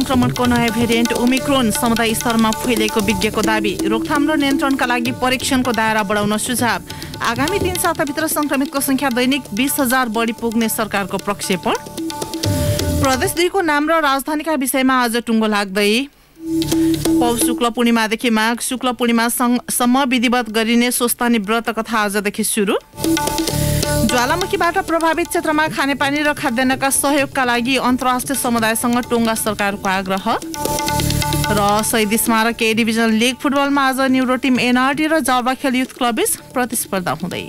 संक्रमणको नयाँ variant Omicron समुदाय स्तरमा फैलिएको विज्ञको दावी रोकथाम र नियन्त्रणका लागि परीक्षणको दायरा बढाउन सुझाव आगामी तिन साताभित्र संक्रमितको संख्या दैनिक बिस हजार बढी पुग्ने सरकारको प्रक्षेपण प्रदेश दुईको नाम र राजधानीका विषयमा आज टुङ्गो लाग्दै पौ शुक्ल पूर्णिमादेखि माघ शुक्ल पूर्णिमासम्म विधिवत गरिने स्वस्थानी व्रत कथा आजदेखि सुरु ज्वालामुखीबाट प्रभावित क्षेत्रमा खानेपानी र खाद्यान्नका सहयोगका लागि अन्तर्राष्ट्रिय समुदायसँग टोङ्गा सरकारको आग्रह र शहीद स्मारक ए डिभिजन लिग फुटबलमा आज न्युरो टिम एनआरटी र खेल युथ बीच प्रतिस्पर्धा हुँदै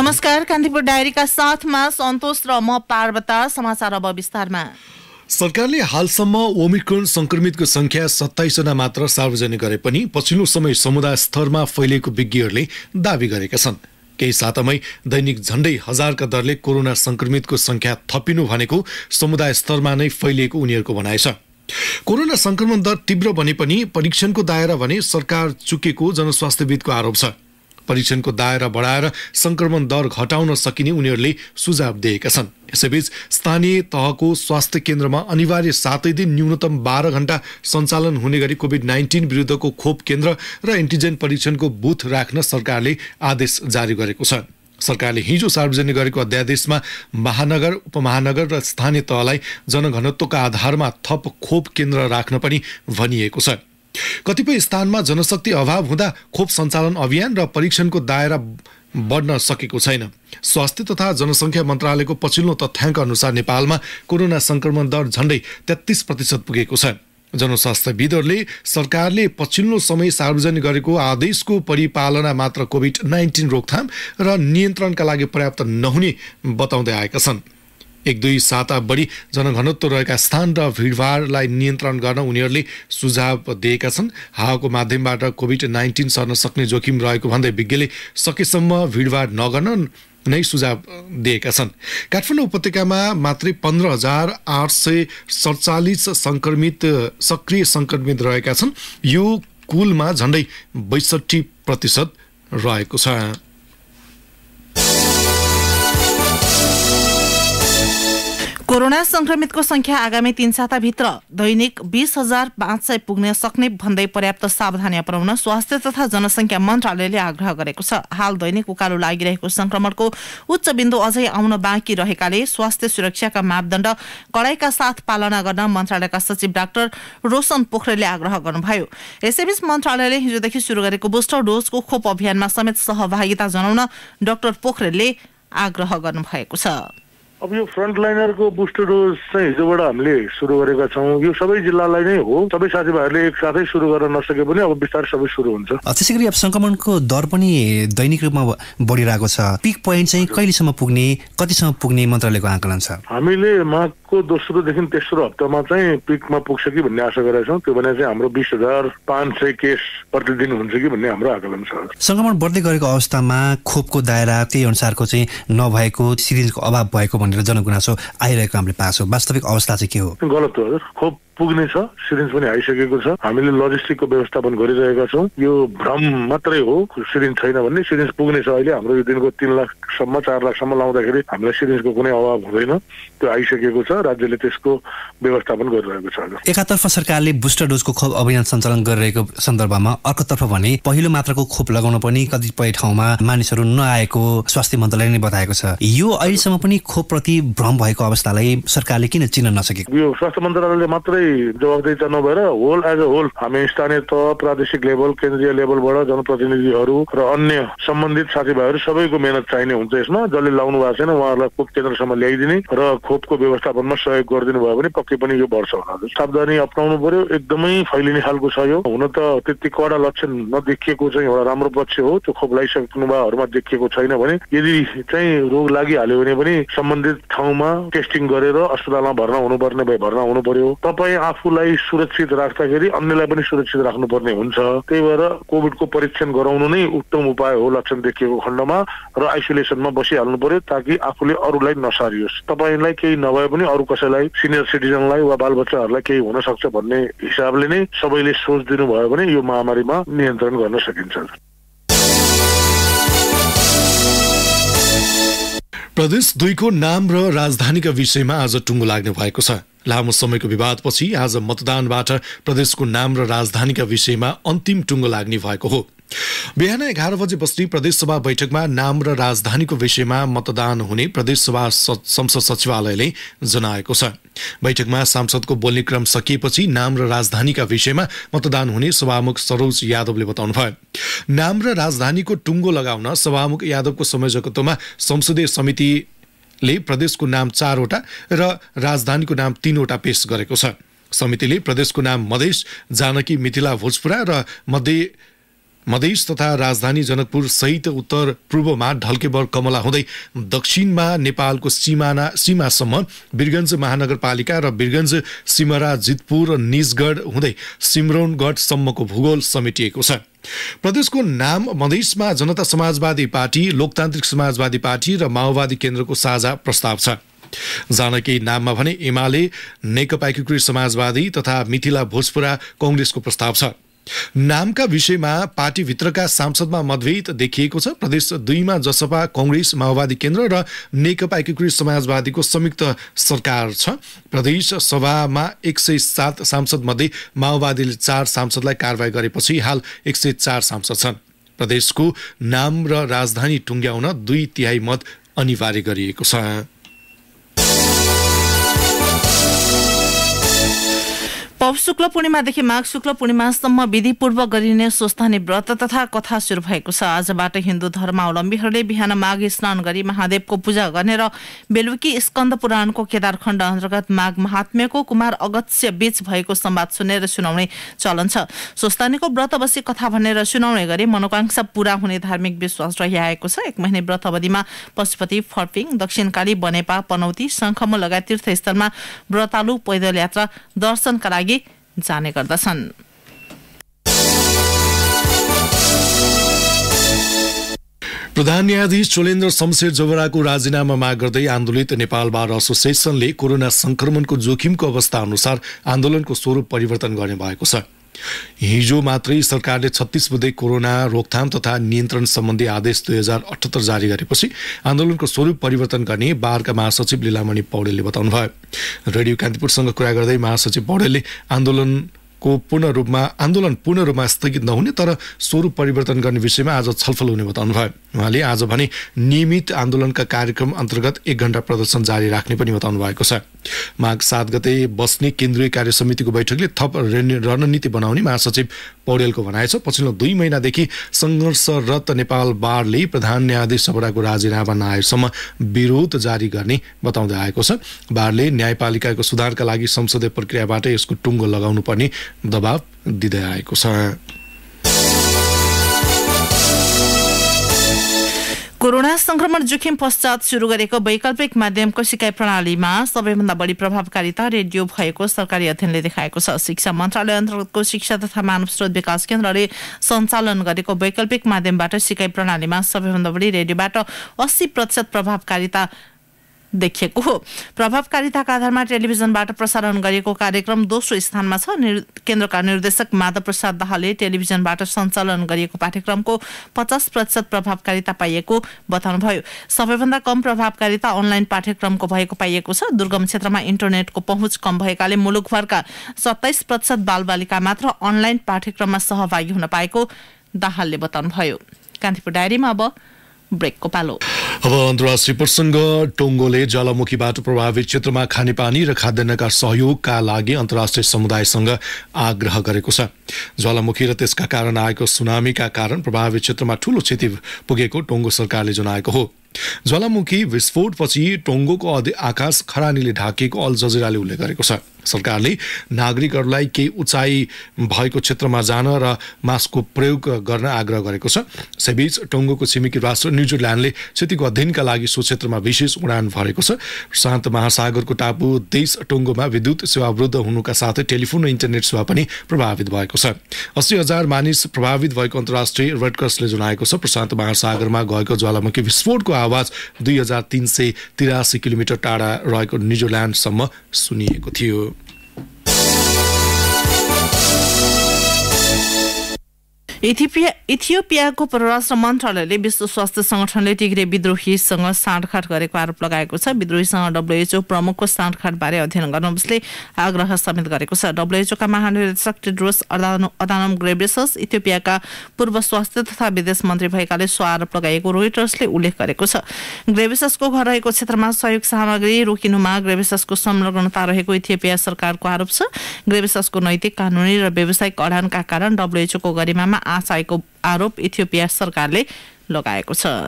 नमस्कार कान्तिपुर डायरीका साथमा सन्तोष र म पार्वता समाचार अब विस्तारमा सरकारले हालसम्म ओमिक्रोन संक्रमितको संख्या सत्ताइसजना मात्र सार्वजनिक गरे पनि पछिल्लो समय समुदाय स्तरमा फैलिएको विज्ञहरूले दावी गरेका छन् केही सातामै दैनिक झण्डै हजारका दरले कोरोना संक्रमितको संख्या थपिनु भनेको समुदाय स्तरमा नै फैलिएको उनीहरूको भनाइ छ कोरोना संक्रमण दर तीव्र बने पनि परीक्षणको दायरा भने सरकार चुकेको जनस्वास्थ्यविदको आरोप छ परीक्षणको दायरा बढाएर सङ्क्रमण दर घटाउन सकिने उनीहरूले सुझाव दिएका छन् यसैबीच स्थानीय तहको स्वास्थ्य केन्द्रमा अनिवार्य सातै दिन न्यूनतम बाह्र घण्टा सञ्चालन हुने गरी कोभिड नाइन्टिन विरुद्धको खोप केन्द्र र एन्टिजेन परीक्षणको बुथ राख्न सरकारले आदेश जारी गरेको छ सरकारले हिजो सार्वजनिक गरेको अध्यादेशमा महानगर उपमहानगर र स्थानीय तहलाई जनघनत्वका आधारमा थप खोप केन्द्र राख्न पनि भनिएको छ कतिपय स्थानमा जनशक्ति अभाव हुँदा खोप सञ्चालन अभियान र परीक्षणको दायरा बढ्न सकेको छैन स्वास्थ्य तथा जनसङ्ख्या मन्त्रालयको पछिल्लो तथ्याङ्क अनुसार नेपालमा कोरोना सङ्क्रमण दर झन्डै तेत्तिस प्रतिशत पुगेको छ जनस्वास्थ्यविदहरूले सरकारले पछिल्लो समय सार्वजनिक गरेको आदेशको परिपालना मात्र कोभिड नाइन्टिन रोकथाम र नियन्त्रणका लागि पर्याप्त नहुने बताउँदै आएका छन् एक दुई साता बढी जनघनत्व रहेका स्थान र भिडभाडलाई नियन्त्रण गर्न उनीहरूले सुझाव दिएका छन् हावाको माध्यमबाट कोभिड नाइन्टिन सर्न सक्ने जोखिम रहेको भन्दै विज्ञले सकेसम्म भिडभाड नगर्न नै सुझाव दिएका छन् काठमाडौँ उपत्यकामा मात्रै पन्ध्र हजार आठ सय सडचालिस सङ्क्रमित सक्रिय सङ्क्रमित रहेका छन् यो कुलमा झन्डै बैसठी प्रतिशत रहेको छ कोरोना संक्रमितको संख्या आगामी तीन साताभित्र दैनिक बीस हजार पाँच सय पुग्न सक्ने भन्दै पर्याप्त सावधानी अपनाउन स्वास्थ्य तथा जनसङ्ख्या मन्त्रालयले आग्रह गरेको छ हाल दैनिक उकालो लागिरहेको संक्रमणको उच्च बिन्दु अझै आउन बाँकी रहेकाले स्वास्थ्य सुरक्षाका मापदण्ड कडाईका साथ पालना गर्न मन्त्रालयका सचिव डाक्टर रोशन पोखरेलले आग्रह गर्नुभयो यसैबीच मन्त्रालयले हिजोदेखि सुरु गरेको बुस्टर डोजको खोप अभियानमा समेत सहभागिता जनाउन डाक्टर पोखरेलले आग्रह गर्नुभएको छ अब यो फ्रन्टलाइनरको बुस्टर डोज चाहिँ हिजोबाट हामीले सुरु गरेका छौँ यो सबै जिल्लालाई नै हो सबै साथीभाइहरूले एकसाथै सुरु गर्न नसके पनि अब बिस्तारै सबै सुरु हुन्छ त्यसै गरी अब सङ्क्रमणको दर पनि दैनिक रूपमा बढिरहेको छ पिक पोइन्ट चाहिँ कहिलेसम्म पुग्ने कतिसम्म पुग्ने मन्त्रालयको आकलन छ हामीले माघ को दोस्रोदेखि तेस्रो हप्तामा चाहिँ पिकमा पुग्छ कि भन्ने आशा गरेका छौँ त्यो भने चाहिँ हाम्रो बिस हजार पाँच सय केस प्रतिदिन हुन्छ कि भन्ने हाम्रो आकलन छ सङ्क्रमण बढ्दै गरेको अवस्थामा खोपको दायरा त्यही अनुसारको चाहिँ नभएको सिरिजको अभाव भएको भनेर जनगुनासो आइरहेको हामीले पाएको छौँ वास्तविक अवस्था चाहिँ के हो गलत हो हजुर खोप छ सिरिन्स पनि आइसकेको छ हामीले लजिस्टिकको व्यवस्थापन गरिरहेका छौँ यो भ्रम मात्रै हो सिरिन्ज छैन भन्ने सिरिन्स पुग्नेछ अहिले हाम्रो यो दिनको तिन लाखसम्म चार लाखसम्म लाउँदाखेरि हामीलाई सिरिन्जको कुनै अभाव हुँदैन त्यो आइसकेको छ राज्यले त्यसको व्यवस्थापन गरिरहेको छ एकातर्फ सरकारले बुस्टर डोजको खोप अभियान सञ्चालन गरिरहेको सन्दर्भमा अर्कोतर्फ भने पहिलो मात्राको खोप लगाउन पनि कतिपय ठाउँमा मानिसहरू नआएको स्वास्थ्य मन्त्रालयले नै बताएको छ यो अहिलेसम्म पनि खोप प्रति भ्रम भएको अवस्थालाई सरकारले किन चिन्न नसकेको यो स्वास्थ्य मन्त्रालयले मात्रै जवाबदेता नभएर होल एज अ होल हामी स्थानीय तह प्रादेशिक लेभल केन्द्रीय लेभलबाट जनप्रतिनिधिहरू र अन्य सम्बन्धित साथीभाइहरू सबैको मेहनत चाहिने हुन्छ यसमा जसले लाउनु भएको छैन उहाँहरूलाई खोप केन्द्रसम्म ल्याइदिने र खोपको व्यवस्थापन बढाउनमा सहयोग गरिदिनु भयो भने पक्कै पनि यो वर्ष होला सावधानी अप्नाउनु पर्यो एकदमै फैलिने खालको छ यो हुन त त्यति कडा लक्षण नदेखिएको चाहिँ एउटा राम्रो पक्ष हो त्यो खोप लगाइसक्नु भएहरूमा देखिएको छैन भने यदि चाहिँ रोग लागिहाल्यो भने पनि सम्बन्धित ठाउँमा टेस्टिङ गरेर अस्पतालमा भर्ना हुनुपर्ने भए भर्ना हुनु पर्यो तपाईँ आफूलाई सुरक्षित राख्दाखेरि अन्यलाई पनि सुरक्षित राख्नुपर्ने हुन्छ त्यही भएर कोभिडको परीक्षण गराउनु नै उत्तम उपाय हो लक्षण देखिएको खण्डमा र आइसोलेसनमा बसिहाल्नु पर्यो ताकि आफूले अरूलाई नसारियोस् तपाईँलाई केही नभए पनि अरू कसैलाई सिनियर सिटिजनलाई वा बालबच्चाहरूलाई केही हुन सक्छ भन्ने हिसाबले नै सबैले सोच दिनुभयो भने यो महामारीमा नियन्त्रण गर्न सकिन्छ प्रदेश दुईको नाम र राजधानीका विषयमा आज टुङ्गो लाग्ने भएको छ लामो समयको विवादपछि आज मतदानबाट प्रदेशको नाम र राजधानीका विषयमा अन्तिम टुङ्गो लाग्ने भएको हो बिहान एघार बजे बस्ने प्रदेशसभा बैठकमा नाम र राजधानीको विषयमा मतदान हुने प्रदेशसभा संसद सचिवालयले जनाएको छ बैठकमा सांसदको बोल्ने क्रम सकिएपछि नाम र राजधानीका विषयमा मतदान हुने सभामुख सरोज यादवले बताउनुभयो नाम र राजधानीको टुङ्गो लगाउन सभामुख यादवको संयोजकत्वमा संसदीय समितिले प्रदेशको नाम चारवटा र राजधानीको नाम तीनवटा पेश गरेको छ समितिले प्रदेशको नाम मधेस जानकी मिथिला भोजपुरा र मध्य मधेस तथा राजधानी जनकपुर सहित उत्तर पूर्वमा ढल्केबर कमला हुँदै दक्षिणमा नेपालको सिमाना सीमासम्म बिरगन्ज महानगरपालिका र बिरगन्ज सिमरा जितपुर र निजगढ हुँदै सिमरौनगढसम्मको भूगोल समेटिएको छ प्रदेशको नाम मधेसमा जनता समाजवादी पार्टी लोकतान्त्रिक समाजवादी पार्टी र माओवादी केन्द्रको साझा प्रस्ताव छ जानकी नाममा भने एमाले नेकपा एकीकृत समाजवादी तथा मिथिला भोजपुरा कङ्ग्रेसको प्रस्ताव छ नामका विषयमा पार्टीभित्रका सांसदमा मतभेद देखिएको छ प्रदेश दुईमा जसपा कङ्ग्रेस माओवादी केन्द्र र नेकपा एकीकृत समाजवादीको संयुक्त सरकार छ प्रदेश सभामा एक सय सात सांसदमध्ये माओवादीले चार सांसदलाई कारवाही गरेपछि हाल एक सय चार सांसद छन् प्रदेशको नाम र राजधानी टुङ्ग्याउन दुई तिहाई मत अनिवार्य गरिएको छ पौष शुक्ल पूर्णिमादेखि माघ शुक्ल पूर्णिमासम्म विधिपूर्वक गरिने स्वस्थानी व्रत तथा कथा सुरु भएको छ आजबाट हिन्दू धर्मावलम्बीहरूले बिहान माघ स्नान गरी महादेवको पूजा गर्ने र बेलुकी स्कन्द पुराणको केदारखण्ड अन्तर्गत माघ महात्म्यको कुमार अगत्य बीच भएको संवाद सुनेर सुनाउने चलन छ स्वस्थानीको व्रत बसी कथा भनेर सुनाउने गरी मनोकांक्षा पूरा हुने धार्मिक विश्वास रहिआएको छ एक महिने व्रत अवधिमा पशुपति फर्पिङ दक्षिणकाली बनेपा पनौती शङ्खमो लगायत तीर्थस्थलमा व्रतालु पैदल यात्रा दर्शनका लागि जाने गर्दछन् प्रधान न्यायाधीश चोलेन्द्र शमशेर जोबराको राजीनामा माग गर्दै आन्दोलित नेपाल बार एसोसिएसनले कोरोना संक्रमणको जोखिमको अवस्था अनुसार आन्दोलनको स्वरूप परिवर्तन गर्ने भएको छ हिजो मात्रै सरकारले छत्तिस बुधे कोरोना रोकथाम तथा नियन्त्रण सम्बन्धी आदेश दुई हजार अठहत्तर जारी गरेपछि आन्दोलनको स्वरूप परिवर्तन गर्ने बारका महासचिव लीलामणि पौडेलले बताउनुभयो रेडियो कान्तिपुरसँग कुरा गर्दै महासचिव पौडेलले आन्दोलन को पूर्ण रूपमा आन्दोलन पूर्ण रूपमा स्थगित नहुने तर स्वरूप परिवर्तन गर्ने विषयमा आज छलफल हुने बताउनु भयो उहाँले आज भने नियमित आन्दोलनका कार्यक्रम अन्तर्गत एक घण्टा प्रदर्शन जारी राख्ने पनि बताउनु भएको छ माघ सात गते बस्ने केन्द्रीय कार्य समितिको बैठकले थप रणनीति बनाउने महासचिव पौडेलको भनाइ छ पछिल्लो दुई महिनादेखि सङ्घर्षरत नेपाल बारले प्रधान न्यायाधीश सबडाको राजीनामा नआएसम्म विरोध जारी गर्ने बताउँदै आएको छ बारले न्यायपालिकाको सुधारका लागि संसदीय प्रक्रियाबाट यसको टुङ्गो लगाउनुपर्ने दबाब दिँदै आएको छ कोरोना संक्रमण जोखिम पश्चात सुरु गरेको वैकल्पिक माध्यमको सिकाइ प्रणालीमा सबैभन्दा बढी प्रभावकारिता रेडियो भएको सरकारी अध्ययनले देखाएको छ शिक्षा मन्त्रालय अन्तर्गतको शिक्षा तथा मानव स्रोत विकास केन्द्रले सञ्चालन गरेको वैकल्पिक माध्यमबाट सिकाइ प्रणालीमा सबैभन्दा बढी रेडियोबाट अस्सी प्रतिशत प्रभावकारिता देखिएको प्रभावकारिताका आधारमा टेलिभिजनबाट प्रसारण गरिएको कार्यक्रम दोस्रो स्थानमा छ केन्द्रका निर्देशक माधव प्रसाद दाहालले टेलिभिजनबाट सञ्चालन गरिएको पाठ्यक्रमको पचास प्रतिशत प्रभावकारिता पाइएको बताउनुभयो सबैभन्दा कम प्रभावकारिता अनलाइन पाठ्यक्रमको भएको पाइएको छ दुर्गम क्षेत्रमा इन्टरनेटको पहुँच कम भएकाले मुलुकभरका सत्ताइस प्रतिशत बालबालिका मात्र अनलाइन पाठ्यक्रममा सहभागी हुन पाएको दाहालले बताउनुभयो कान्तिपुर डायरीमा अब ब्रेकको पालो अब अन्तर्राष्ट्रिय प्रसङ्ग टोङ्गोले जलमुखीबाट प्रभावित क्षेत्रमा खानेपानी र खाद्यान्नका सहयोगका लागि अन्तर्राष्ट्रिय समुदायसँग आग्रह गरेको छ ज्वालामुखी र त्यसका कारण आएको सुनामीका कारण प्रभावित क्षेत्रमा ठूलो क्षति पुगेको टोङ्गो सरकारले जनाएको हो ज्वालामुखी विस्फोटपछि टोङ्गोको आकाश खरानीले ढाकिएको अल जजिराले उल्लेख गरेको छ सरकारले नागरिकहरूलाई केही उचाइ भएको क्षेत्रमा जान र मास्कको प्रयोग गर्न आग्रह गरेको छ यसैबीच टोङ्गोको छिमेकी राष्ट्र न्युजिल्यान्डले क्षतिको अध्ययनका लागि सो क्षेत्रमा विशेष उडान भरेको छ प्रशान्त महासागरको टापु देश टोङ्गोमा विद्युत सेवा अवरुद्ध हुनुका साथै टेलिफोन र इन्टरनेट सेवा पनि प्रभावित भएको छ अस्सी हजार मानिस प्रभावित भएको अन्तर्राष्ट्रिय रेडक्रसले जनाएको छ प्रशान्त महासागरमा गएको ज्वालामुखी विस्फोटको आवाज दुई हजार तिन सय तिरासी किलोमिटर टाढा रहेको न्युजिल्यान्डसम्म सुनिएको थियो इथिपिया इथियोपियाको परराष्ट्र मन्त्रालयले विश्व स्वास्थ्य संगठनले टिग्रे विद्रोहीसँग साँडखाँड गरेको आरोप लगाएको छ विद्रोहीसँग डब्लुएचओ प्रमुखको साँडखाँडबारे अध्ययन गर्न उसले आग्रह समेत गरेको छ डब्लुएचओका महानिर्देशक टेड्रोस अदानम ग्रेबेसस इथियोपियाका पूर्व स्वास्थ्य तथा विदेश मन्त्री भएकाले सो आरोप लगाएको रोइटर्सले उल्लेख गरेको छ ग्रेबेससको घर रहेको क्षेत्रमा सहयोग सामग्री रोकिनुमा ग्रेबेससको संलग्नता रहेको इथियोपिया सरकारको आरोप छ ग्रेबेससको नैतिक कानुनी र व्यावसायिक अडानका कारण डब्लुएचओको गरिमामा आशाएको आरोप इथियोपिया सरकारले लगाएको छ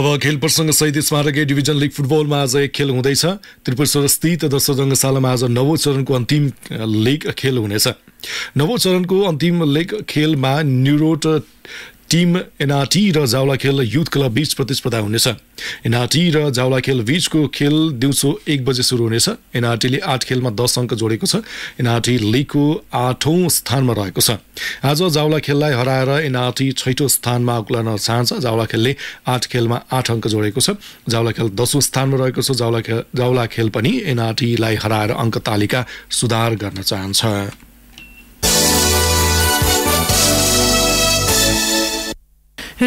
अब खेल प्रसङ्ग सहित स्मारक ए डिभिजन लिग फुटबलमा आज एक खेल हुँदैछ त्रिपुरेश्वर स्थित दशरङ्गशालामा आज नवौँ चरणको अन्तिम लिग खेल हुनेछ नवौँ चरणको अन्तिम लिग खेलमा न्युरोट टिम एनआरटी र जावलाखेल युथ क्लब बीच प्रतिस्पर्धा हुनेछ एनआरटी र जावलाखेल बीचको खेल दिउँसो एक बजे सुरु हुनेछ एनआरटीले आठ खेलमा दस अङ्क जोडेको छ एनआरटी लिगको आठौँ स्थानमा रहेको छ आज खेललाई हराएर एनआरटी छैठौँ स्थानमा अक्लन चाहन्छ जावलाखेलले आठ खेलमा आठ अङ्क जोडेको छ जावलाखेल दसौँ स्थानमा रहेको छ जावलाखेल खेल पनि एनआरटीलाई हराएर अङ्क तालिका सुधार गर्न चाहन्छ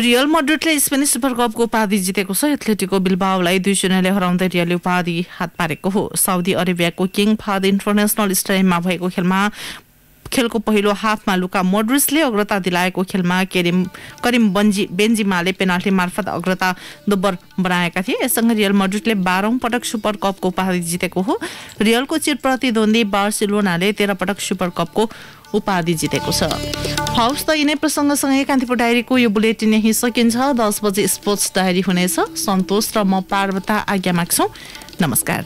रियल मड्रिडले स्पेनिस सुपर कपको उपाधि जितेको छ एथलेटिको बिल्बाउलाई दुई शून्यले हराउँदै रियलले उपाधि हात पारेको हो साउदी अरेबियाको किङ फाद इन्टरनेसनल स्टेडियममा भएको खेलमा खेलको पहिलो हाफमा लुका मोड्रिसले अग्रता दिलाएको खेलमा केरिम करिम बन्जी बेन्जिमाले पेनाल्टी मार्फत अग्रता दोब्बर बनाएका थिए यससँग रियल मड्रिडले बाह्रौँ पटक सुपर कपको उपाधि जितेको हो रियलको चिर प्रतिद्वन्दी बार्सिलोनाले तेह्र पटक सुपर कपको उपाधि जितेको छ हवस् त यिनै प्रसङ्गसँगै कान्तिपुर डायरीको यो बुलेटिन यहीँ सकिन्छ दस बजे स्पोर्ट्स डायरी हुनेछ सन्तोष र म पार्वता आज्ञा माग्छौँ नमस्कार